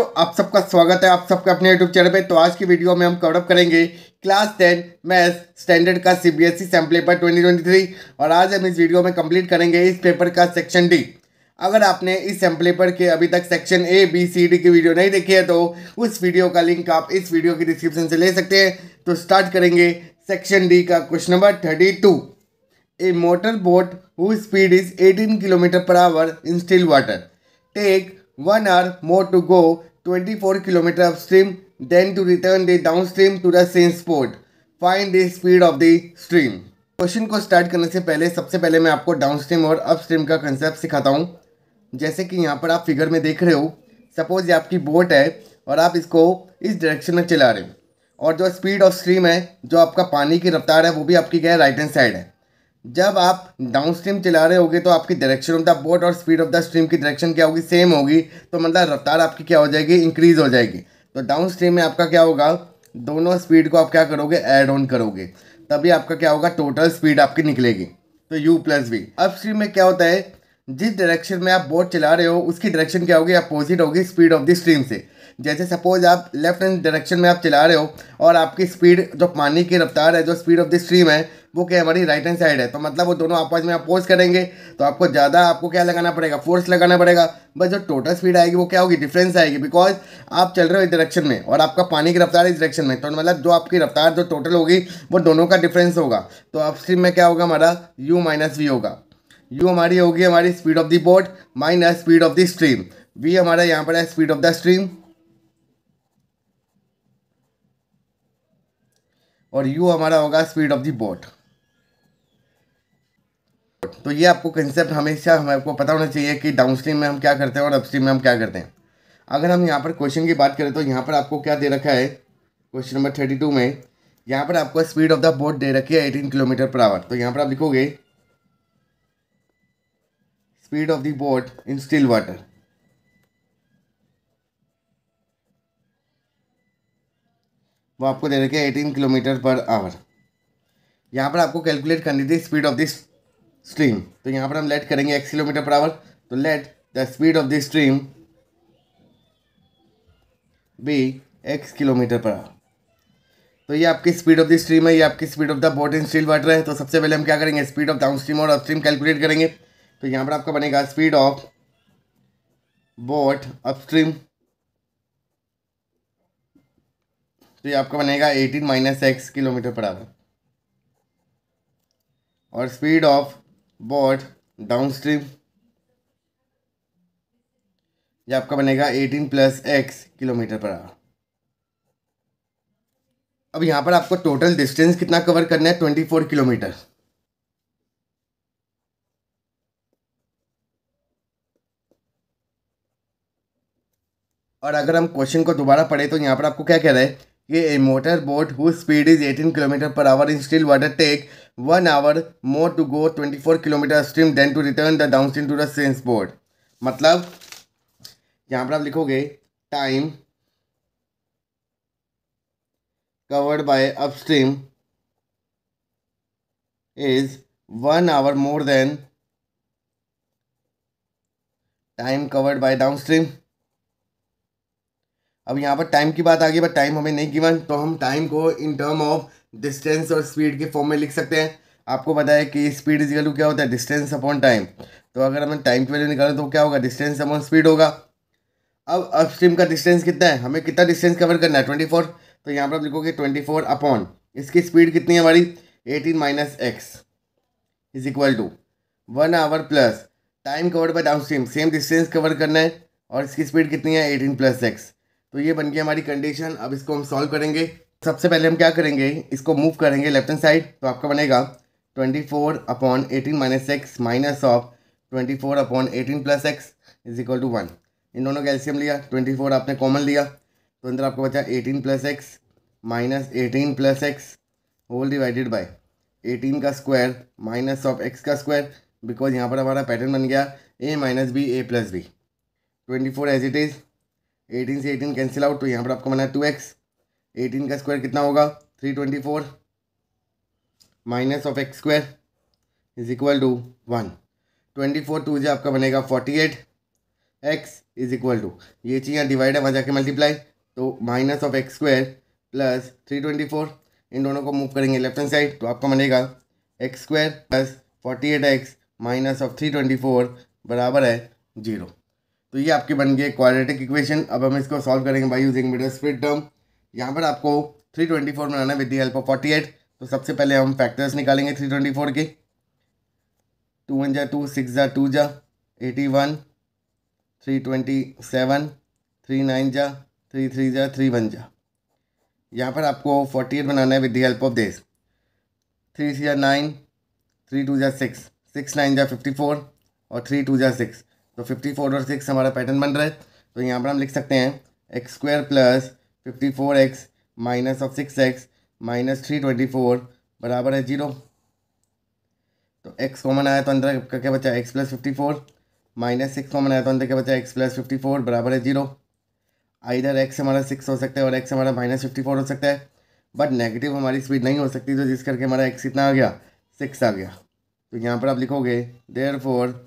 बच्चों आप सबका स्वागत है आप सबका अपने यूट्यूब चैनल पे तो आज की वीडियो में हम कवरअप करेंगे क्लास टेन मैथ स्टैंडर्ड का C B S E sample paper twenty twenty three और आज हम इस वीडियो में कंप्लीट करेंगे इस पेपर का सेक्शन डी अगर आपने इस सैम्पल पेपर के अभी तक section A B C D की वीडियो नहीं देखी है तो उस वीडियो का लिंक आप इस वीडियो की डिस्क्रिप्शन से ले सकते हैं तो स्टार्ट करेंगे सेक्शन डी का question number thirty two a motor boat who speed is eighteen kilometre per hour in still water take one hour more to go 24 km upstream, then to return the downstream to the same spot. Find the speed of the stream. Question को start करने से पहले सबसे पहले मैं आपको downstream और upstream का कंसेप्ट सिखाता हूँ जैसे कि यहाँ पर आप फिगर में देख रहे हो सपोज ये आपकी बोट है और आप इसको इस डायरेक्शन में चला रहे हो और जो स्पीड ऑफ स्ट्रीम है जो आपका पानी की रफ्तार है वो भी आपकी क्या है राइट हैंड साइड है जब आप डाउन स्ट्रीम चला रहे होगे तो आपकी डायरेक्शन ऑफ द बोट और स्पीड ऑफ द स्ट्रीम की डायरेक्शन क्या होगी सेम होगी तो मतलब रफ्तार आपकी क्या हो जाएगी इंक्रीज़ हो जाएगी तो डाउन स्ट्रीम में आपका क्या होगा दोनों स्पीड को आप क्या करोगे एड ऑन करोगे तभी आपका क्या होगा टोटल स्पीड आपकी निकलेगी तो U plus V upstream में क्या होता है जिस डायरेक्शन में आप बोट चला रहे हो उसकी डायरेक्शन क्या होगी अपोजिट होगी स्पीड ऑफ द स्ट्रीम से जैसे सपोज आप लेफ्ट हैंड डायरेक्शन में आप चला रहे हो और आपकी स्पीड जो पानी की रफ्तार है जो स्पीड ऑफ द स्ट्रीम है वो क्या हमारी राइट हैंड साइड है तो मतलब वो दोनों आपस में अपोज करेंगे तो आपको ज़्यादा आपको क्या लगाना पड़ेगा फोर्स लगाना पड़ेगा बस जो टोटल स्पीड आएगी वो क्या होगी डिफरेंस आएगी बिकॉज आप चल रहे हो इस डायरेक्शन में और आपका पानी की रफ्तार इस डायरेक्शन में तो मतलब जो आपकी रफ्तार जो टोटल होगी वो दोनों का डिफरेंस होगा तो आप स्ट्रीम में क्या होगा हमारा यू माइनस वी होगा यू हमारी होगी हमारी speed of the boat minus speed of the stream V हमारा यहाँ पर है स्पीड ऑफ द स्ट्रीम और यू हमारा होगा स्पीड ऑफ दी बोट तो ये आपको कंसेप्ट हमेशा हमें आपको पता होना चाहिए कि डाउन स्ट्रीम में हम क्या करते हैं और अपस्ट्रीम में हम क्या करते हैं अगर हम यहाँ पर क्वेश्चन की बात करें तो यहाँ पर आपको क्या दे रखा है क्वेश्चन नंबर थर्टी टू में यहाँ पर आपको स्पीड ऑफ द बोट दे रखी है एटीन किलोमीटर पर आवर तो यहाँ पर आप लिखोगे speed of the boat in still water वो आपको दे रखे एटीन किलोमीटर पर आवर यहाँ पर आपको कैलकुलेट करनी थी स्पीड ऑफ दिस स्ट्रीम तो यहाँ पर हम लेट करेंगे एक्स किलोमीटर पर आवर तो let the speed of this stream be X kilometre per hour तो ये आपकी स्पीड ऑफ द स्ट्रीम है ये आपकी speed of the boat in still water है तो सबसे पहले हम क्या करेंगे स्पीड ऑफ डाउन स्ट्रीम और अप स्ट्रीम कैलकुलेट करेंगे तो यहाँ पर आपका बनेगा speed of boat upstream तो ये आपका बनेगा eighteen minus X kilometre per hour और speed of boat downstream ये आपका बनेगा eighteen plus X kilometre per hour अब यहाँ पर आपको टोटल डिस्टेंस कितना कवर करना है ट्वेंटी फोर किलोमीटर और अगर हम क्वेश्चन को दोबारा पढ़े तो यहाँ पर आपको क्या कह रहा है ये a motor boat who speed is 18 kilometre per hour in still water take one hour more to go twenty four kilometre stream then to return the downstream to the sense boat मतलब यहाँ पर आप लिखोगे time covered by upstream is one hour more than time covered by downstream अब यहाँ पर time की बात आ गई बट टाइम हमें नहीं गिवन तो हम टाइम को इन टर्म ऑफ डिस्टेंस और स्पीड के फॉर्म में लिख सकते हैं आपको पता है कि स्पीड इज वैल्यू क्या होता है डिस्टेंस अपॉन टाइम तो अगर हमें टाइम की वैल्यू निकालें तो क्या होगा डिस्टेंस अपॉन स्पीड होगा अब अपस्ट्रीम का डिस्टेंस कितना है हमें कितना डिस्टेंस कवर करना है ट्वेंटी फोर तो यहाँ पर आप लिखोगे ट्वेंटी फोर अपॉन इसकी स्पीड कितनी है हमारी eighteen minus X is equal to one hour plus time covered by downstream same distance cover करना है और इसकी स्पीड कितनी है एटीन प्लस एक्स तो ये बन गई हमारी कंडीशन अब इसको हम सॉल्व करेंगे सबसे पहले हम क्या करेंगे इसको मूव करेंगे लेफ्ट हैंड साइड तो आपका बनेगा twenty four upon eighteen minus X minus of twenty four upon eighteen plus X is equal to one इन दोनों का लिया ट्वेंटी फोर आपने कॉमन लिया तो अंदर आपको बचा eighteen plus X minus eighteen plus X whole divided by eighteen का स्क्वायर माइनस ऑफ एक्स का स्क्वायर बिकॉज यहाँ पर हमारा पैटर्न बन गया A minus B A plus B twenty four as it is eighteen से एटीन कैंसिल आउट तो यहाँ पर आपको बना टू एक्स एटीन का स्क्वायर कितना होगा three twenty four minus of X square is equal to one twenty four to जो आपका बनेगा forty eight X is equal to ये चीज़ यहाँ डिवाइड है वहाँ जाके मल्टीप्लाई तो minus of X square plus three twenty four इन दोनों को मूव करेंगे लेफ्ट हैंड साइड तो आपका बनेगा X square plus forty eight X minus of three twenty four बराबर है जीरो तो ये आपके बन गए क्वालिटिक इक्वेशन अब हम इसको सॉल्व करेंगे by using middle split term यहाँ पर आपको 324 बनाना है with the help of forty eight तो सबसे पहले हम फैक्टर्स निकालेंगे 324 के टू वन जा टू सिक्स जा टू जा eighty one three twenty seven three nine जा थ्री थ्री जा थ्री वन जा यहाँ पर आपको फोर्टी एट बनाना है with the help of this three three जा नाइन थ्री टू जा सिक्स सिक्स नाइन जा फिफ्टी फोर और थ्री टू जा सिक्स तो फिफ्टी फोर और सिक्स हमारा पैटर्न बन रहा है तो यहाँ पर हम लिख सकते हैं X square plus fifty four x minus of six X minus three twenty four बराबर है जीरो तो एक्स कॉमन आया तो अंदर का क्या बचा X plus fifty four minus six common आया तो अंदर क्या बचा एक्स प्लस फिफ्टी फोर बराबर है जीरो आइधर एक्स हमारा सिक्स हो सकता है और एक्स हमारा माइनस फिफ्टी फोर हो सकता है बट नेगेटिव हमारी स्पीड नहीं हो सकती तो जिस करके हमारा एक्स कितना आ गया सिक्स आ गया तो यहाँ पर आप लिखोगे therefore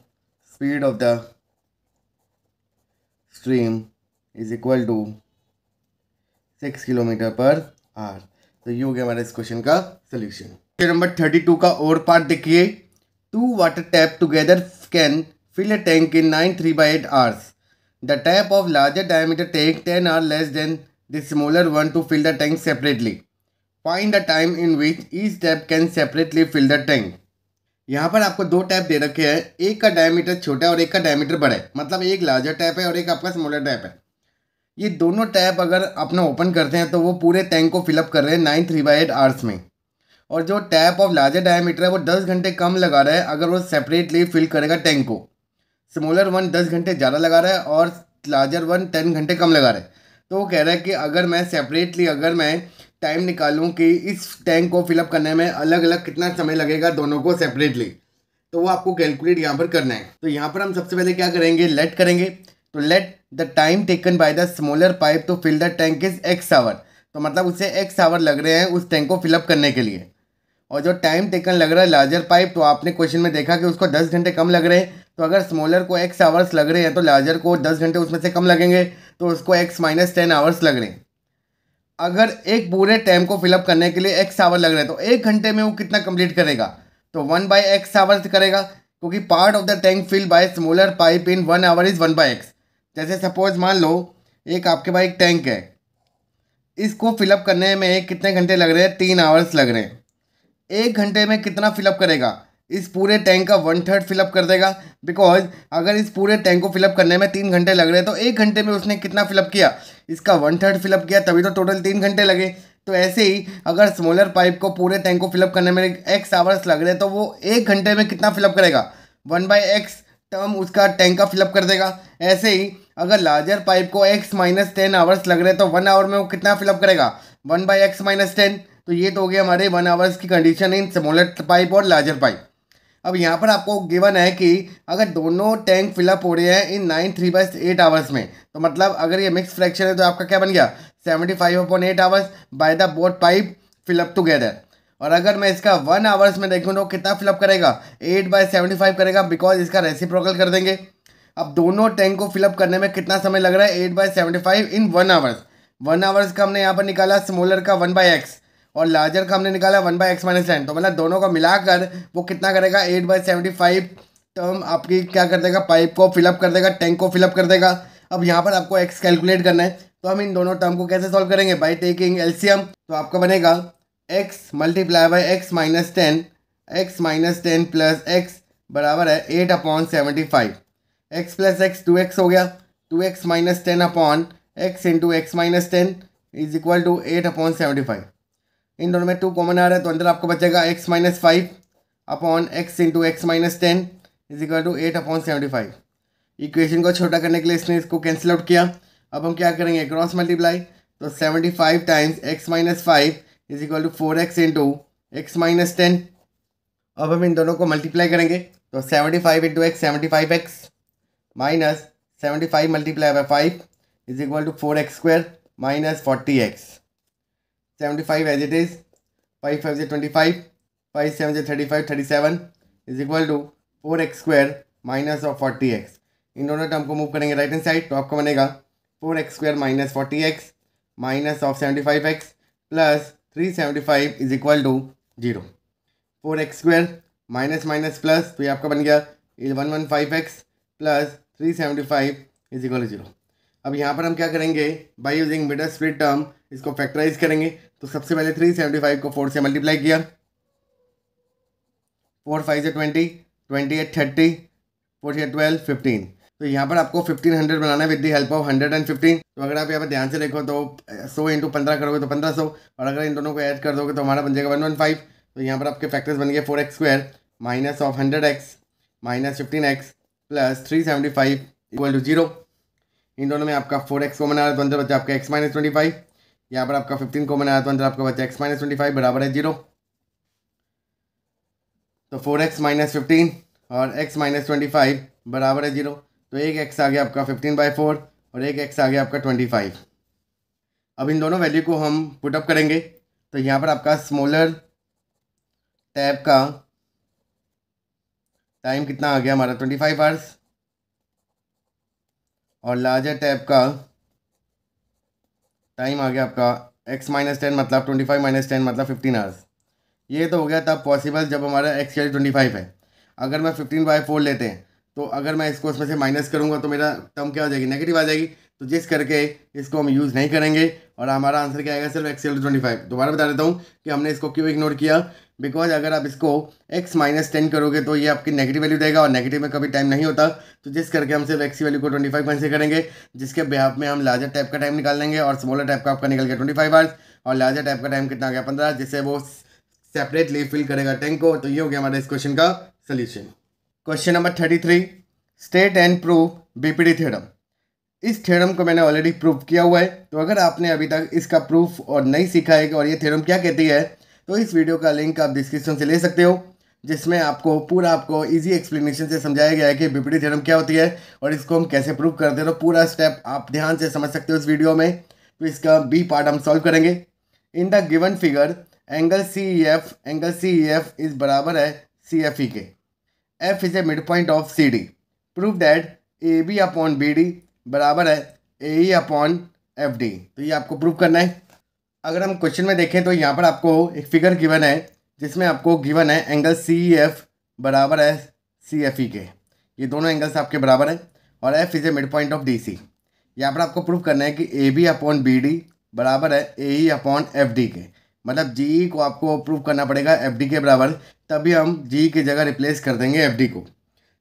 speed of the stream is equal to six kilometre per hour तो ये हो गया हमारे इस क्वेश्चन का solution question number thirty two का और पार्ट देखिए two water tap together can fill a tank in nine three by eight hours the tap of larger diameter tank ten hour less than the smaller one to fill the tank separately find the time in which each tap can separately fill the tank यहाँ पर आपको दो tap दे रखे हैं एक का diameter छोटा है और एक का डायमीटर बड़ा है मतलब एक लार्जर टैप है और एक आपका स्मॉलर टैप है ये दोनों टैप अगर अपना ओपन करते हैं तो वो पूरे टैंक को फिलअप कर रहे हैं nine three by eight hours में और जो टैप ऑफ लार्जर डायमीटर है वो दस घंटे कम लगा रहा है अगर वो सेपरेटली फिल करेगा टैंक को स्मॉलर वन दस घंटे ज़्यादा लगा रहा है और लार्जर वन टेन घंटे कम लगा रहा है तो वो कह रहा है कि अगर मैं सेपरेटली अगर मैं टाइम निकालूँ कि इस टैंक को फिलअप करने में अलग अलग कितना समय लगेगा दोनों को सेपरेटली तो वो आपको कैलकुलेट यहाँ पर करना है तो यहाँ पर हम सबसे पहले क्या करेंगे लेट करेंगे तो let the time taken by the smaller pipe to fill the tank is x hour तो मतलब उसे एक्स आवर लग रहे हैं उस टैंक को फिलअप करने के लिए और जो टाइम टेकन लग रहा है लार्जर पाइप तो आपने क्वेश्चन में देखा कि उसको दस घंटे कम लग रहे हैं तो अगर स्मॉलर को एक्स आवर्स लग रहे हैं तो लार्जर को दस घंटे उसमें से कम लगेंगे तो उसको एक्स माइनस टेन आवर्स लग रहे हैं अगर एक पूरे टाइम को फिलअप करने के लिए एक्स आवर लग रहे हैं तो एक घंटे में वो कितना कंप्लीट करेगा तो वन बाई एक्स आवर करेगा क्योंकि part of the tank fill by smaller pipe in one hour is one by x जैसे सपोज मान लो एक आपके पास एक टैंक है इसको फिलअप करने में कितने घंटे लग रहे हैं तीन आवर्स लग रहे हैं एक घंटे में कितना फिलअप करेगा इस पूरे टैंक का वन थर्ड फिलअप कर देगा बिकॉज अगर इस पूरे टैंक को फिलअप करने में तीन घंटे लग रहे हैं तो एक घंटे में उसने कितना फिलअप किया इसका वन थर्ड फिलअप किया तभी तो टोटल तीन घंटे लगे तो ऐसे ही अगर स्मॉलर पाइप को पूरे टैंक को फिलअप करने में एक्स आवर्स लग रहे हैं तो वो एक घंटे में कितना फिलअप करेगा वन बाई एक्स टर्म उसका टैंक का फिलअप कर देगा ऐसे ही अगर लार्जर पाइप को एक्स माइनस टेन आवर्स लग रहे तो वन आवर में वो कितना फिलअप करेगा one by x minus ten तो ये तो हो गया हमारे वन आवर्स की कंडीशन इन स्मॉलर पाइप और लार्जर पाइप अब यहाँ पर आपको गिवन है कि अगर दोनों टैंक फिलअप हो रहे हैं इन nine three by eight hours में तो मतलब अगर ये मिक्स फ्रैक्शन है तो आपका क्या बन गया seventy five upon eight hours by the both pipe fill up together और अगर मैं इसका वन आवर्स में देखूँ तो कितना फिलअप करेगा एट बाय सेवेंटी फाइव करेगा बिकॉज इसका रेसिप्रोकल कर देंगे अब दोनों टैंक को फिलअप करने में कितना समय लग रहा है eight by seventy five in one hours one hours का हमने यहाँ पर निकाला स्मोलर का वन बाई एक्स और लार्जर का हमने निकाला one by x minus ten तो मतलब दोनों को मिलाकर वो कितना करेगा eight by seventy five term आपकी क्या कर देगा पाइप को फिलअप कर देगा टैंक को फिलअप कर देगा अब यहाँ पर आपको एक्स कैलकुलेट करना है तो हम इन दोनों टर्म को कैसे सॉल्व करेंगे बाई टेकिंग एल्सियम तो आपका बनेगा x multiply by x minus ten x minus ten plus x बराबर है eight upon seventy five x plus x two x हो गया two x minus ten upon x into x minus ten is equal to eight upon seventy five इन दोनों में two common आ रहा है तो अंदर आपको बचेगा x minus five upon x into x minus ten is equal to eight upon seventy five equation को छोटा करने के लिए इसने इसको कैंसिल आउट किया अब हम क्या करेंगे क्रॉस मल्टीप्लाई तो seventy five times x minus five is equal to four x into x minus ten अब हम इन दोनों को मल्टीप्लाई करेंगे तो seventy five into x seventy five x minus seventy five multiply by five is equal to four x square minus forty x seventy five as it is five five जे twenty five five seven जे thirty five thirty seven is equal to four x square minus of forty x इन दोनों term को move करेंगे right hand side तो आपको बनेगा four x square minus forty x minus of seventy five x plus three seventy five is equal to zero four x square minus minus plus तो ये आपका बन गया one one five x plus three seventy five is equal to zero अब यहाँ पर हम क्या करेंगे by using middle split term इसको फैक्टराइज करेंगे तो सबसे पहले थ्री सेवेंटी फाइव को फोर से मल्टीप्लाई किया फोर फाइव से twenty twenty eight thirty four eight twelve fifteen तो यहाँ पर आपको फिफ्टीन हंड्रेड बनाना है with the help of hundred and fifteen तो अगर आप यहाँ पर ध्यान से देखो तो सौ इंटू पंद्रह करोगे तो पंद्रह सौ और अगर इन दोनों को ऐड कर दोगे तो हमारा बन जाएगा वन वन फाइव तो यहाँ पर आपके फैक्टर्स बन गए four x square minus of hundred x minus fifteen x plus three seventy five equal to zero इन दोनों में आपका फोर एक्स को बना रहा है तो अंदर बच्चा आपका एक्स माइनस ट्वेंटी फाइव यहाँ पर आपका फिफ्टीन कॉमन आया तो अंदर आपका बचा एक्स माइनस ट्वेंटी फाइव बराबर है जीरो तो फोर एक्स माइनस फिफ्टीन और एक्स माइनस ट्वेंटी फाइव बराबर है जीरो तो एक एक्स आ गया आपका फिफ्टीन बाई फोर और एक एक्स आ गया आपका ट्वेंटी फाइव अब इन दोनों वैल्यू को हम पुटअप करेंगे तो यहाँ पर आपका स्मॉलर टैब का टाइम कितना आ गया हमारा ट्वेंटी फाइव आवर्स और लार्जर टैब का टाइम आ गया आपका एक्स माइनस टेन मतलब ट्वेंटी फाइव माइनस टेन मतलब फिफ्टीन आवर्स ये तो हो गया तब पॉसिबल जब हमारा एक्स की ट्वेंटी फाइव है अगर मैं फिफ्टीन बाई फोर लेते हैं तो अगर मैं इसको उसमें से माइनस करूँगा तो मेरा टर्म क्या हो जाएगी नेगेटिव आ जाएगी तो जिस करके इसको हम यूज़ नहीं करेंगे और हमारा आंसर क्या आएगा सिर्फ एक्सेल ट्वेंटी फाइव दोबारा बता देता हूँ कि हमने इसको क्यों इग्नोर किया बिकॉज अगर आप इसको x माइनस टेन करोगे तो ये आपकी नेगेटिव वैल्यू देगा और नेगेटिव में कभी टाइम नहीं होता तो जिस करके हम सिर्फ x की वैल्यू को 25 फाइव कंसिडर करेंगे जिसके बिहाफ में हम लार्जर टाइप का टाइम निकाल लेंगे और स्मॉलर टाइप का आपका निकल गया ट्वेंटी फाइव आवर्स और लार्जर टाइप का टाइम कितना आ गया पंद्रह जिससे वो सेपरेटली फिल करेगा टैंक को तो ये हो गया हमारा इस क्वेश्चन का solution question number thirty three state and prove BPT theorem इस थेरम को मैंने ऑलरेडी प्रूव किया हुआ है तो अगर आपने अभी तक इसका प्रूफ और नहीं सीखा है और ये थेरम क्या कहती है तो इस वीडियो का लिंक आप डिस्क्रिप्शन से ले सकते हो जिसमें आपको पूरा आपको इजी एक्सप्लेनेशन से समझाया गया है कि विपरीत थ्योरम क्या होती है और इसको हम कैसे प्रूव करते हैं तो पूरा स्टेप आप ध्यान से समझ सकते हो इस वीडियो में तो इसका बी पार्ट हम सॉल्व करेंगे in the given figure angle C E F angle C E F is बराबर है सी एफ ई के F is a midpoint of C D prove that A B upon B D बराबर है A E upon F D तो ये आपको prove करना है अगर हम क्वेश्चन में देखें तो यहाँ पर आपको एक फिगर गिवन है जिसमें आपको गिवन है एंगल सी एफ बराबर है सी एफ ई के ये दोनों एंगल्स आपके बराबर हैं और F is a midpoint of D C यहाँ पर आपको प्रूफ करना है कि A B upon B D बराबर है A E upon F D के मतलब जी ई e को आपको प्रूफ करना पड़ेगा एफ डी के बराबर तभी हम जी e की जगह रिप्लेस कर देंगे एफ डी को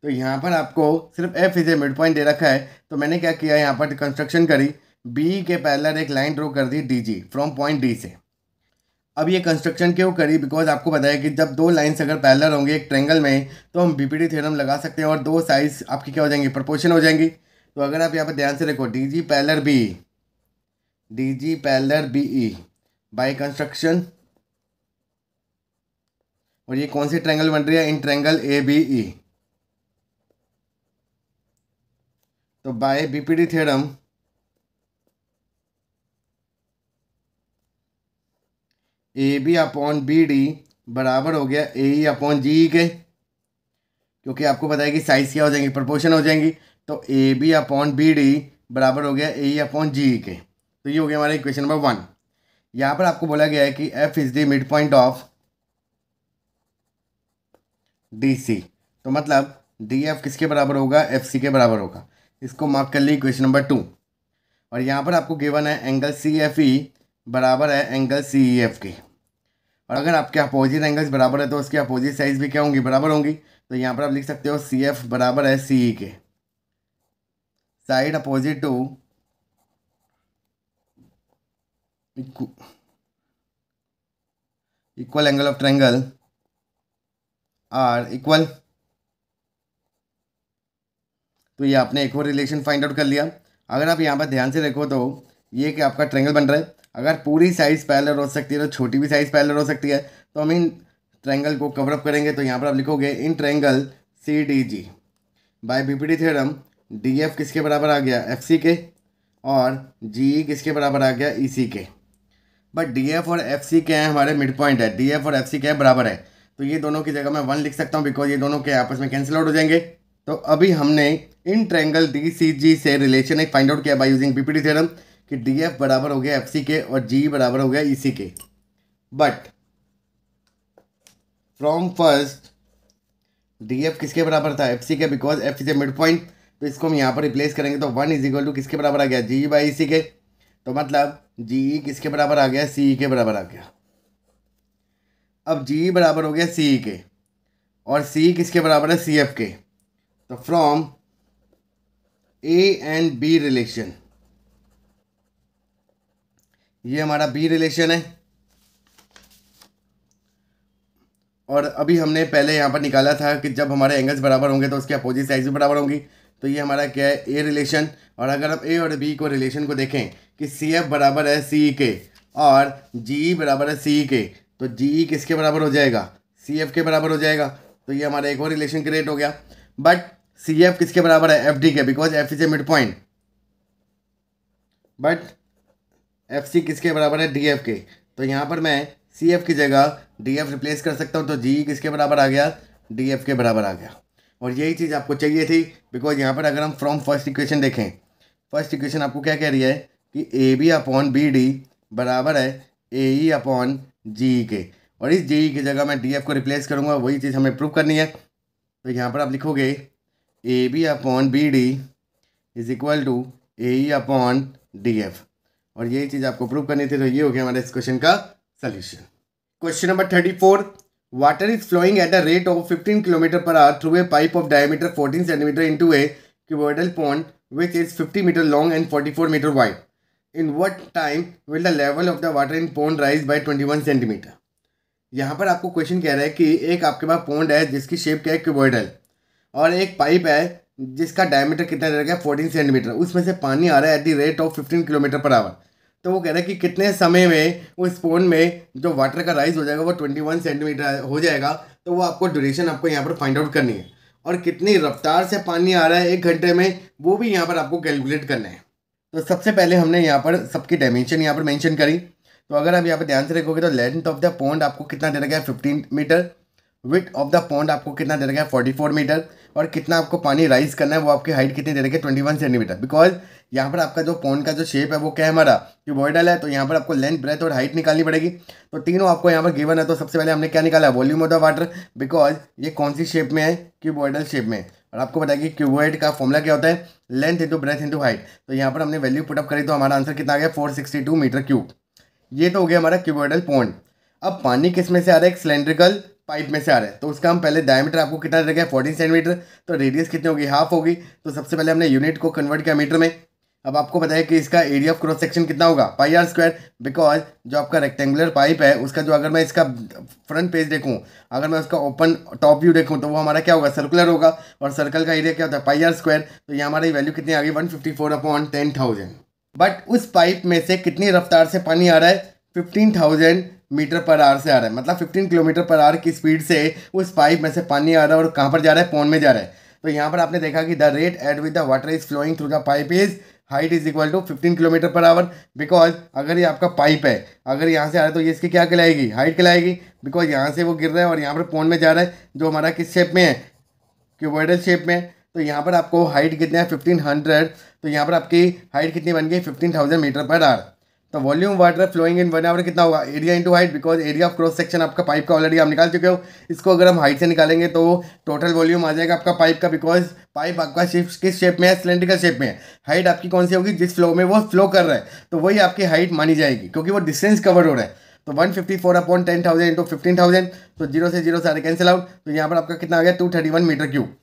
तो यहाँ पर आपको सिर्फ F is a midpoint दे रखा है तो मैंने क्या किया यहाँ पर कंस्ट्रक्शन करी बी के पैलर एक लाइन ड्रॉ कर दी D G from point D से अब ये कंस्ट्रक्शन क्यों करी बिकॉज आपको बताया कि जब दो लाइन्स अगर पैलर होंगे एक ट्रेंगल में तो हम बीपीडी थ्योरम लगा सकते हैं और दो साइज आपकी क्या हो जाएंगी प्रपोर्शन हो जाएंगी तो अगर आप यहाँ पर ध्यान से देखो D G parallel B D G parallel B E by construction और ये कौन सी ट्रेंगल बन रही है in triangle A B E तो by BPT theorem A B upon B D बराबर हो गया ए ई अपॉन जी ई के क्योंकि आपको पता है कि साइज़ क्या हो जाएंगी प्रपोर्शन हो जाएंगी तो A B upon B D बराबर हो गया ए ई अपॉन जी ई के तो ये हो गया हमारा इक्वेशन नंबर वन यहाँ पर आपको बोला गया है कि F is the midpoint of D C तो मतलब डी एफ किसके बराबर होगा एफ सी के बराबर होगा इसको मार्क कर ली इक्वेशन नंबर टू और यहाँ पर आपको गिवन है एंगल सी एफ ई बराबर है एंगल सी ई एफ की और अगर आपके अपोजिट एंगल्स बराबर है तो उसकी अपोजिट साइज भी क्या होंगी बराबर होंगी तो यहाँ पर आप लिख सकते हो सी एफ बराबर है सी ई के side opposite to equal angle of triangle are equal तो ये आपने एक और रिलेशन फाइंड आउट कर लिया अगर आप यहाँ पर ध्यान से देखो तो ये कि आपका ट्रेंगल बन रहा है अगर पूरी साइज़ पैलर हो सकती है तो छोटी भी साइज़ पैलर हो सकती है तो हम इन ट्रैंगल को कवरअप करेंगे तो यहाँ पर आप लिखोगे in triangle C D G by B P T theorem D F किसके बराबर आ गया एफ सी के और जी ई e किसके बराबर आ गया ई e सी के बट डी एफ और एफ सी के हैं हमारे मिड पॉइंट है डी एफ और एफ सी के हैं बराबर है तो ये दोनों की जगह मैं वन लिख सकता हूँ बिकॉज ये दोनों के आपस में कैंसिल आउट हो जाएंगे तो अभी हमने इन ट्रैंगल डी सी जी से रिलेशन एक फाइंड आउट किया by using B P T theorem कि डी एफ बराबर हो गया एफ सी के और जी बराबर हो गया ई सी के but from first D F किसके बराबर था एफ सी के because F is a midpoint तो इसको हम यहाँ पर रिप्लेस करेंगे तो वन इज इक्वल टू किसके बराबर आ गया जी बाई ई सी के तो मतलब जी ई किसके बराबर आ गया सी ई के बराबर आ गया अब जी ई बराबर हो गया सी ई के और सी किसके बराबर है सी एफ के तो from A and B relation ये हमारा बी रिलेशन है और अभी हमने पहले यहाँ पर निकाला था कि जब हमारे एंगल्स बराबर होंगे तो उसके अपोजिट साइज भी बराबर होंगी तो ये हमारा क्या है ए रिलेशन और अगर हम ए और बी को रिलेशन को देखें कि सी एफ बराबर है सी के और जी बराबर है सी के तो जी किसके बराबर हो जाएगा सी एफ के बराबर हो जाएगा तो ये हमारा एक और रिलेशन क्रिएट हो गया बट सी एफ किसके बराबर है एफ डी के because F is a midpoint but F C किसके बराबर है डी एफ के तो यहाँ पर मैं सी एफ की जगह डी एफ रिप्लेस कर सकता हूँ तो जी e किसके बराबर आ गया डी एफ के बराबर आ गया और यही चीज़ आपको चाहिए थी बिकॉज यहाँ पर अगर हम फ्रॉम फर्स्ट इक्वेशन देखें फर्स्ट इक्वेशन आपको क्या कह रही है कि A B upon B D बराबर है ए ई अपॉन जी ई के और इस जी ई e की जगह मैं डी एफ को रिप्लेस करूँगा वही चीज़ हमें प्रूव करनी है तो यहाँ पर आप लिखोगे A B upon B D is equal to A E upon D F और यही चीज़ आपको प्रूव करनी थी तो ये हो गया हमारे इस क्वेश्चन का solution question number thirty four water is flowing at the rate of fifteen kilometre per hour through a pipe of diameter fourteen centimetre into a which is fifty metre long and forty four metre wide in what time will the level of the water in pond rise by twenty one centimetre यहाँ पर आपको question कह रहा है कि एक आपके पास pond है जिसकी शेप क्या है क्यूबॉइडल और एक पाइप है जिसका डायमीटर कितना रहेगा फोर्टीन सेंटीमीटर उसमें से पानी आ रहा है at the rate of fifteen kilometre per hour तो वो कह रहा है कि कितने समय में उस फोन में जो वाटर का राइज हो जाएगा वो ट्वेंटी वन सेंटीमीटर हो जाएगा तो वो आपको ड्यूरेशन आपको यहाँ पर फाइंड आउट करनी है और कितनी रफ्तार से पानी आ रहा है एक घंटे में वो भी यहाँ पर आपको कैलकुलेट करना है तो सबसे पहले हमने यहाँ पर सबकी डायमेंशन यहाँ पर मैंशन करी तो अगर आप यहाँ पर ध्यान से रखोगे तो लेंथ ऑफ द पॉन्ड आपको कितना दे रखा है fifteen metre width of the pond आपको कितना दे रखा है फोर्टी फोर मीटर और कितना आपको पानी राइज करना है वो आपकी हाइट कितनी दे रखी है ट्वेंटी वन सेंटीमीटर बिकॉज यहाँ पर आपका जो पॉन्ड का जो शेप है वो क्या है हमारा क्यूबॉइडल है तो यहाँ पर आपको लेंथ ब्रेथ और हाइट निकालनी पड़ेगी तो तीनों आपको यहाँ पर गिवन है तो सबसे पहले हमने क्या निकाला volume of the water because ये कौन सी शेप में है क्यूबॉइडल शेप में और आपको बताया कि क्यूबॉइड का फॉर्मूला क्या होता है length into breadth into height तो यहाँ पर हमने वैल्यू पुटअप करी तो हमारा आंसर कितना आ गया four sixty two metre cube ये तो हो गया हमारा क्यूबॉइडल पॉन्ड अब पानी किस में से आ रहा है एक सिलेंड्रिकल पाइप में से आ रहा है तो उसका हम पहले डायमीटर आपको कितना रखा है फोर्टीन सेंटीमीटर तो रेडियस कितनी होगी हाफ होगी तो सबसे पहले हमने यूनिट को कन्वर्ट किया मीटर में अब आपको बताया कि इसका एरिया ऑफ क्रॉस सेक्शन कितना होगा पाई आर स्क्वायर बिकॉज जो आपका रेक्टेंगुलर पाइप है उसका जो अगर मैं इसका फ्रंट पेज देखूँ अगर मैं उसका ओपन टॉप व्यू देखूँ तो वो हमारा क्या होगा सर्कुलर होगा और सर्कल का एरिया क्या होता है पाई आर स्क्वायर तो ये हमारी वैल्यू कितनी आ गई one fifty four upon ten thousand but उस पाइप में से कितनी रफ्तार से पानी आ रहा है fifteen thousand metre per hour से आ रहा है मतलब फिफ्टीन किलोमीटर पर आर की स्पीड से उस पाइप में से पानी आ रहा है और कहाँ पर जा रहा है पौन में जा रहा है तो यहाँ पर आपने देखा कि the rate at with the water is flowing through the pipe is height is equal to fifteen kilometre per hour because अगर ये आपका पाइप है अगर यहाँ से आ रहा है तो ये इसकी क्या कहलाएगी हाइट कहलाएगी बिकॉज यहाँ से वो गिर रहा है और यहाँ पर पोन में जा रहा है जो हमारा किस शेप में है क्यूबॉइडल शेप में तो यहाँ पर आपको हाइट कितना है फिफ्टीन हंड्रेड तो यहाँ पर आपकी हाइट कितनी बन गई fifteen thousand metre per hour तो volume water flowing in one hour कितना होगा area into height because area of cross section आपका पाइप का ऑलरेडी आप निकाल चुके हो इसको अगर हम हाइट से निकालेंगे तो टोटल वॉल्यूम आ जाएगा आपका पाइप का बिकॉज पाइप आपका शेप किस शेप में है सिलेंडर शेप में है हाइट आपकी कौन सी होगी जिस फ्लो में वो फ्लो कर रहा है तो वही आपकी हाइट मानी जाएगी क्योंकि वो डिस्टेंस कवर हो रहा है तो one fifty four upon ten thousand into fifteen तो जीरो से जीरो सारे कैंसिल आउट तो यहाँ पर आपका कितना आ गया two thirty one metre cube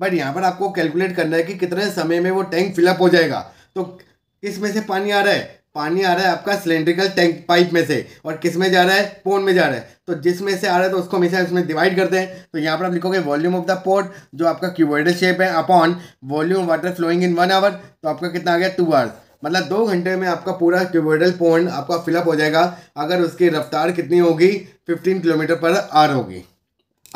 but यहाँ पर आपको कैलकुलेट करना है कि कितने समय में वो टैंक फिलअप हो जाएगा तो किस में से पानी आ रहा है पानी आ रहा है आपका सिलेंड्रिकल टैंक पाइप में से और किस में जा रहा है पोन में जा रहा है तो जिसमें से आ रहा है तो उसको हमेशा उसमें डिवाइड करते हैं तो यहाँ पर आप लिखोगे वॉल्यूम ऑफ द पोर्ट जो आपका क्यूबॉइडल शेप है upon volume water flowing in one hour तो आपका कितना आ गया टू आवर्स मतलब दो घंटे में आपका पूरा क्यूबोइडल पोन आपका फिलअप हो जाएगा अगर उसकी रफ्तार कितनी होगी फिफ्टीन किलोमीटर पर आर होगी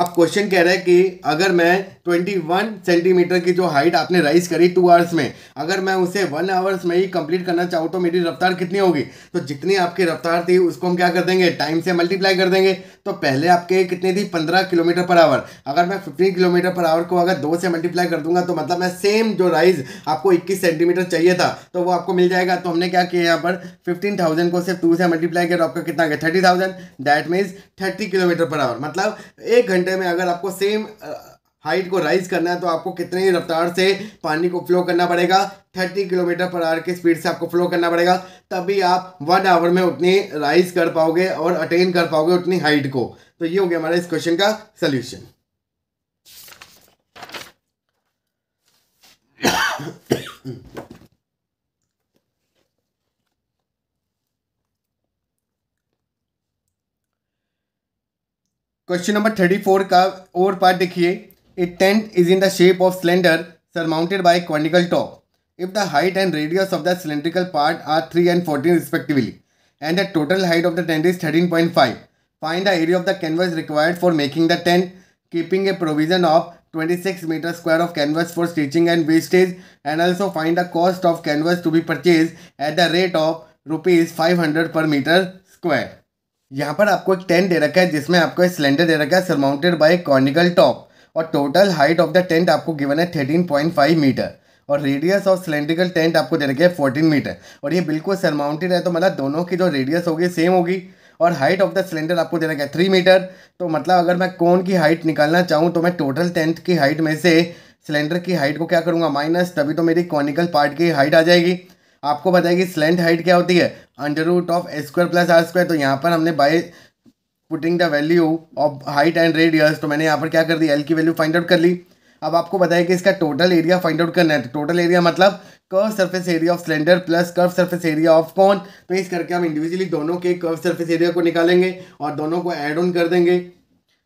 अब क्वेश्चन कह रहा है कि अगर मैं 21 सेंटीमीटर की जो हाइट आपने राइज करी टू आवर्स में अगर मैं उसे वन आवर्स में ही कंप्लीट करना चाहूँ तो मेरी रफ्तार कितनी होगी तो जितनी आपकी रफ्तार थी उसको हम क्या कर देंगे टाइम से मल्टीप्लाई कर देंगे तो पहले आपके कितनी थी 15 किलोमीटर पर आवर अगर मैं फिफ्टीन किलोमीटर पर आवर को अगर दो से मल्टीप्लाई कर दूंगा तो मतलब मैं सेम जो राइज आपको इक्कीस सेंटीमीटर चाहिए था तो वो आपको मिल जाएगा तो हमने क्या किया यहाँ पर फिफ्टीन को सिर्फ टू से मल्टीप्लाई करो तो आपका कितना गया thirty thousand that means thirty kilometre per hour मतलब एक घंटे घंटे में अगर आपको सेम हाइट uh, को राइज करना है तो आपको कितने ही रफ्तार से पानी को फ्लो करना पड़ेगा थर्टी किलोमीटर पर आवर की स्पीड से आपको फ्लो करना पड़ेगा तभी आप वन आवर में उतनी राइज कर पाओगे और अटेन कर पाओगे उतनी हाइट को तो ये हो गया हमारा इस क्वेश्चन का solution question number thirty four का और पार्ट देखिए a tent is in the shape of cylinder surmounted by conical top if the height and radius of the cylindrical part are three and fourteen respectively and the total height of the tent is thirteen point five find the area of the canvas required for making the tent keeping a provision of twenty six metre square of canvas for stitching and wastage and also find the cost of canvas to be purchase at the rate of rupees five hundred per metre square यहाँ पर आपको एक tent दे रखा है जिसमें आपको एक cylinder दे रखा है सरमाउंटेड बाय कॉर्निकल टॉप और total height of the tent आपको गिवन है थर्टीन पॉइंट फाइव मीटर और रेडियस ऑफ सिलेंड्रिकल टेंट आपको दे रखी है फोर्टीन मीटर और ये बिल्कुल सरमाउंटेड है तो मतलब दोनों की जो रेडियस होगी सेम होगी और हाइट ऑफ द सिलेंडर आपको दे रखा है थ्री मीटर तो मतलब अगर मैं कौन की हाइट निकालना चाहूँ तो मैं टोटल टेंट की हाइट में से सिलेंडर की हाइट को क्या करूँगा माइनस तभी तो मेरी कॉनिकल पार्ट की हाइट आ जाएगी आपको बताया कि स्लेंट हाइट क्या होती है under root of square plus R square तो यहाँ पर हमने by putting the value of height and radius तो मैंने यहाँ पर क्या कर दी एल की वैल्यू फाइंड आउट कर ली अब आपको बताया कि इसका टोटल एरिया फाइंड आउट करना है तो टोटल एरिया मतलब curve surface area of cylinder plus curve surface area of कौन तो इस करके हम इंडिविजुअली दोनों के कर्व सरफेस एरिया को निकालेंगे और दोनों को एड ऑन कर देंगे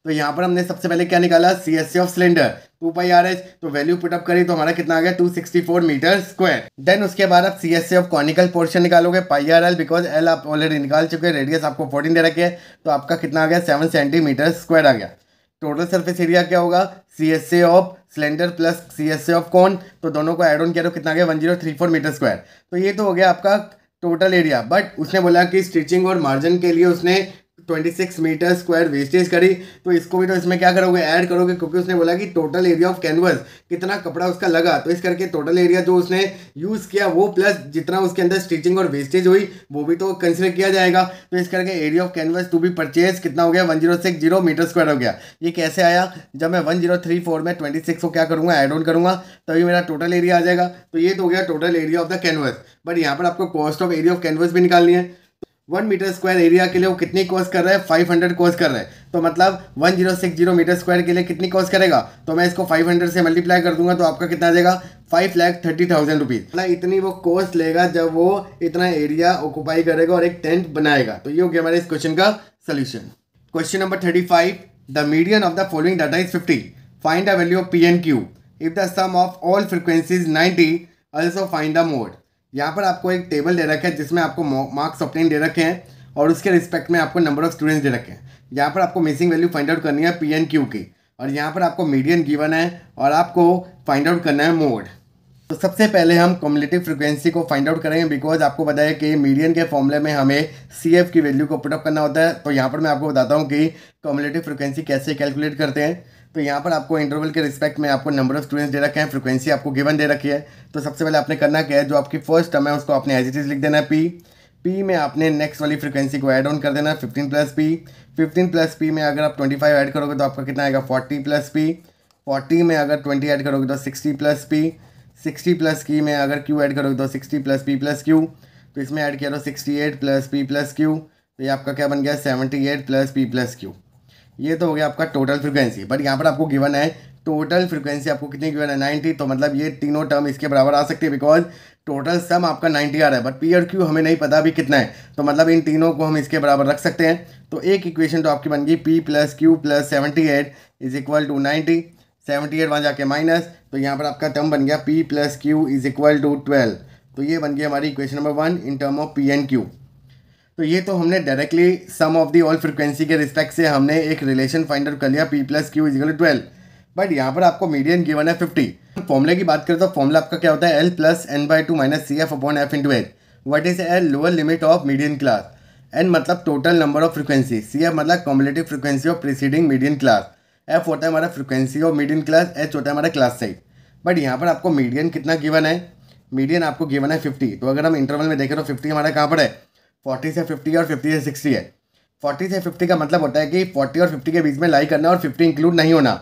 तो यहाँ पर हमने सबसे पहले क्या निकाला C S C of cylinder two pi R H तो वैल्यू पुटअप करी तो हमारा कितना आ गया two sixty four metre square then उसके बाद आप C S C of conical portion निकालोगे pi R L because L आप ऑलरेडी निकाल चुके हैं रेडियस आपको फोर्टीन दे रखे तो आपका कितना आ गया सेवन सेंटीमीटर स्क्वायर आ गया टोटल सर्फेस एरिया क्या होगा C S C of cylinder plus C S C of cone तो दोनों को एड ऑन किया तो कितना गया one zero three four metre square तो ये तो हो गया आपका टोटल एरिया बट उसने बोला कि स्टिचिंग और मार्जिन के लिए उसने twenty six metre square wastage करी तो इसको भी तो इसमें क्या करोगे ऐड करोगे क्योंकि उसने बोला कि टोटल एरिया ऑफ कैनवस कितना कपड़ा उसका लगा तो इस करके टोटल एरिया जो उसने यूज़ किया वो प्लस जितना उसके अंदर स्टिचिंग और वेस्टेज हुई वो भी तो कंसिडर किया जाएगा तो इस करके area of canvas to be purchase कितना हो गया one zero six zero metre square हो गया ये कैसे आया जब मैं वन जीरो थ्री फोर में ट्वेंटी सिक्स को क्या करूँगा एड ऑन करूँगा तभी मेरा टोटल एरिया आ जाएगा तो ये तो हो गया total area of the canvas but यहाँ पर आपको cost of area of canvas भी निकालनी है वन मीटर स्क्वायर एरिया के लिए वो कितनी कॉस्ट कर रहा है फाइव हंड्रेड कॉस्ट कर रहा है तो मतलब one zero six zero metre square के लिए कितनी कॉस्ट करेगा तो मैं इसको फाइव हंड्रेड से मल्टीप्लाई कर दूंगा तो आपका कितना आ जाएगा five lakh thirty thousand rupees मतलब इतनी वो कॉस्ट लेगा जब वो इतना एरिया ऑक्यूपाई करेगा और एक टेंट बनाएगा तो ये हो गया हमारे इस क्वेश्चन का solution question number thirty five the median of the following data is fifty find the value of P and Q if the sum of all is ninety also find the mode यहाँ पर आपको एक table दे रखा है जिसमें आपको marks obtain दे रखे हैं और उसके रिस्पेक्ट में आपको नंबर ऑफ स्टूडेंट्स दे रखे हैं यहाँ पर आपको मिसिंग वैल्यू फाइंड आउट करनी है पी एन क्यू की और यहाँ पर आपको मीडियन गिवन है और आपको फाइंड आउट करना है मोड तो सबसे पहले हम कम्युलेटिव फ्रिक्वेंसी को फाइंड आउट करेंगे बिकॉज आपको बताया कि मीडियन के फॉर्मूले में हमें सी एफ की वैल्यू को पुटअप करना होता है तो यहाँ पर मैं आपको बताता हूँ कि कम्युलेटिव फ्रिक्वेंसी कैसे कैलकुलेट करते हैं तो यहाँ पर आपको इंटरवल के रिस्पेक्ट में आपको नंबर ऑफ स्टूडेंट्स दे रखे हैं फ्रिक्वेंसी आपको गिवन दे रखी है तो सबसे पहले आपने करना क्या है जो आपकी फर्स्ट टर्म है उसको आपने एज इट इज लिख देना है पी पी में आपने नेक्स्ट वाली फ्रिक्वेंसी को ऐड ऑन कर देना है fifteen plus P fifteen plus P में अगर आप ट्वेंटी फाइव ऐड करोगे तो आपका कितना आएगा फोर्टी प्लस पी फोर्टी में अगर ट्वेंटी ऐड करोगे तो sixty plus P sixty plus की में अगर क्यू ऐड करोगे तो sixty plus P plus Q तो इसमें ऐड किया तो sixty eight plus P plus Q तो ये आपका क्या बन गया seventy eight plus P plus Q ये तो हो गया आपका टोटल फ्रिक्वेंसी बट यहाँ पर आपको गिवन है टोटल फ्रिक्वेंसी आपको कितनी गिवन है नाइन्टी तो मतलब ये तीनों टर्म इसके बराबर आ सकती है बिकॉज टोटल सम आपका नाइन्टी आ रहा है बट पी और क्यू हमें नहीं पता अभी कितना है तो मतलब इन तीनों को हम इसके बराबर रख सकते हैं तो एक इक्वेशन तो आपकी बन गई P plus Q plus seventy eight is equal to ninety seventy eight वहाँ जाके माइनस तो यहाँ पर आपका टर्म बन गया P plus Q is equal to twelve तो ये बन गया हमारी equation number one in term of P and Q तो ये तो हमने directly sum of the all frequency के रिस्पेक्ट से हमने एक रिलेशन फाइंड आउट कर लिया P plus Q is equal twelve but यहाँ पर आपको मीडियन गिवन है फिफ्टी फॉर्मूले की बात करें तो फॉर्मूला आपका क्या होता है L plus N by two minus C F upon F two H what is L lower limit of median class N मतलब total number of frequency C F मतलब cumulative frequency of preceding median class F होता है हमारा frequency of median class H होता है हमारा class size but यहाँ पर आपको मीडियन कितना गिवन है मीडियन आपको गिवन है फिफ्टी तो अगर हम इंटरवल में देखें तो फिफ्टी हमारा कहाँ पर है फोर्टी से फिफ्टी और फिफ्टी से सिक्सटी है फोर्टी से फिफ्टी का मतलब होता है कि फोर्टी और फिफ्टी के बीच में लाई करना और फिफ्टी इंक्लूड नहीं होना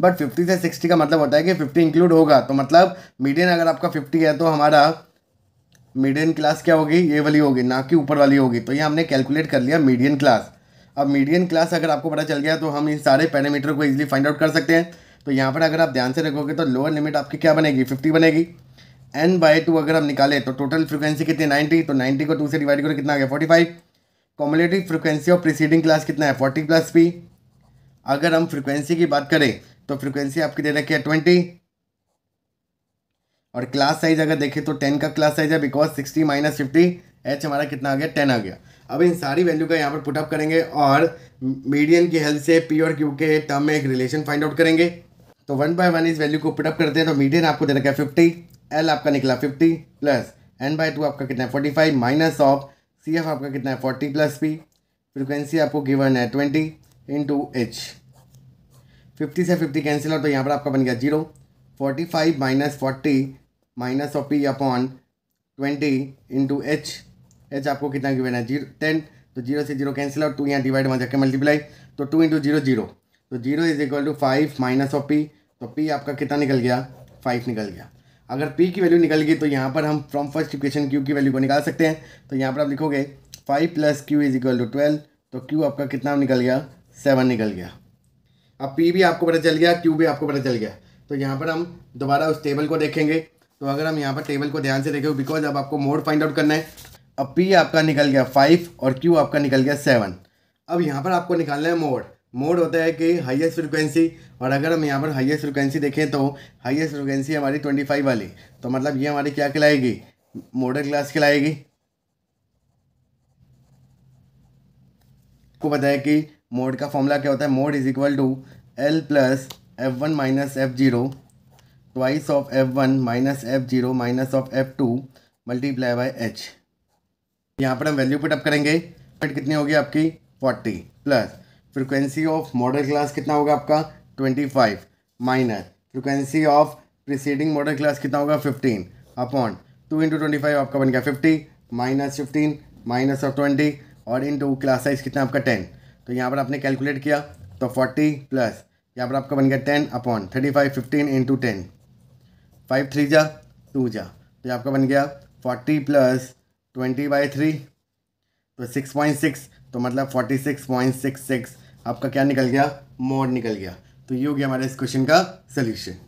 बट फिफ्टी से सिक्सटी का मतलब होता है कि फिफ्टी इंक्लूड होगा तो मतलब मीडियन अगर आपका फिफ्टी है तो हमारा मीडियन क्लास क्या होगी ये वाली होगी ना कि ऊपर वाली होगी तो ये हमने कैलकुलेट कर लिया मीडियन क्लास अब मीडियन क्लास अगर आपको पता चल गया तो हम इन सारे पैरामीटर को इजीली फाइंड आउट कर सकते हैं तो यहाँ पर अगर आप ध्यान से रखोगे तो लोअर लिमिट आपकी क्या बनेगी फिफ्टी बनेगी एन बाई टू अगर हम निकालें तो टोटल फ्रिक्वेंसी कितनी है नाइन्टी तो नाइन्टी को टू से डिवाइड करो कितना आ गया forty five cumulative frequency of preceding class कितना है फोर्टी प्लस पी अगर हम फ्रिक्वेंसी की बात करें तो फ्रिक्वेंसी आपकी दे रखी है ट्वेंटी और क्लास साइज अगर देखें तो टेन का क्लास साइज है because sixty minus fifty H हमारा कितना आ गया टेन आ गया अब इन सारी वैल्यू का यहाँ पर पुटअप करेंगे और मीडियम की हेल्प से पी और क्यू के टर्म में एक रिलेशन फाइंड आउट करेंगे तो वन बाय वन इस वैल्यू को पुटअप करते हैं तो मीडियन आपको दे रखा है फिफ्टी एल आपका निकला fifty plus N by two आपका कितना है forty five minus of C F आपका कितना है फोर्टी प्लस पी फ्रिक्वेंसी आपको गिवन है ट्वेंटी इंटू एच फिफ्टी से फिफ्टी कैंसिल हो तो यहाँ पर आपका बन गया zero forty five minus forty minus of P upon twenty into H H आपको कितना गिवन है जीरो टेन तो जीरो से जीरो कैंसिल हो टू यहाँ डिवाइड वहाँ जाकर मल्टीप्लाई तो टू इंटू जीरो जीरो तो zero is equal to five minus of P तो पी आपका कितना निकल गया फाइव निकल गया अगर पी की वैल्यू निकल गई तो यहाँ पर हम फ्रॉम फर्स्ट इक्वेशन क्यू की वैल्यू को निकाल सकते हैं तो यहाँ पर आप लिखोगे five plus Q is equal to twelve तो क्यू आपका कितना निकल गया सेवन निकल गया अब पी भी आपको पता चल गया क्यू भी आपको पता चल गया तो यहाँ पर हम दोबारा उस टेबल को देखेंगे तो अगर हम यहाँ पर टेबल को ध्यान से देखें बिकॉज अब आपको मोड फाइंड आउट करना है अब पी आपका निकल गया फाइव और क्यू आपका निकल गया सेवन अब यहाँ पर आपको निकालना है मोड मोड होता है कि हाईएस्ट फ्रिक्वेंसी और अगर हम यहाँ पर हाईएस्ट फ्रिक्वेंसी देखें तो हाईएस्ट फ्रिक्वेंसी हमारी ट्वेंटी फाइव वाली तो मतलब ये हमारी क्या खिलाएगी मॉडल क्लास खिलाएगी आपको पता है कि मोड का फॉर्मूला क्या होता है mode is equal to L plus F one minus F zero twice of F one minus F zero minus of F two multiply by H यहाँ पर हम वैल्यू पुट अप करेंगे कितनी होगी आपकी forty plus frequency of model class कितना होगा आपका twenty five minus frequency of preceding model class कितना होगा fifteen upon two into twenty five आपका बन गया fifty minus fifteen minus of twenty और इंटू क्लास साइज कितना आपका टेन तो यहाँ पर आपने कैलकुलेट किया तो फोर्टी प्लस यहाँ पर आपका बन गया ten upon thirty five fifteen into ten five three जा टू जा तो ये आपका बन गया forty plus twenty by three तो सिक्स पॉइंट सिक्स तो मतलब forty six point six six आपका क्या निकल गया मोड निकल गया तो ये हो गया हमारे इस क्वेश्चन का सल्यूशन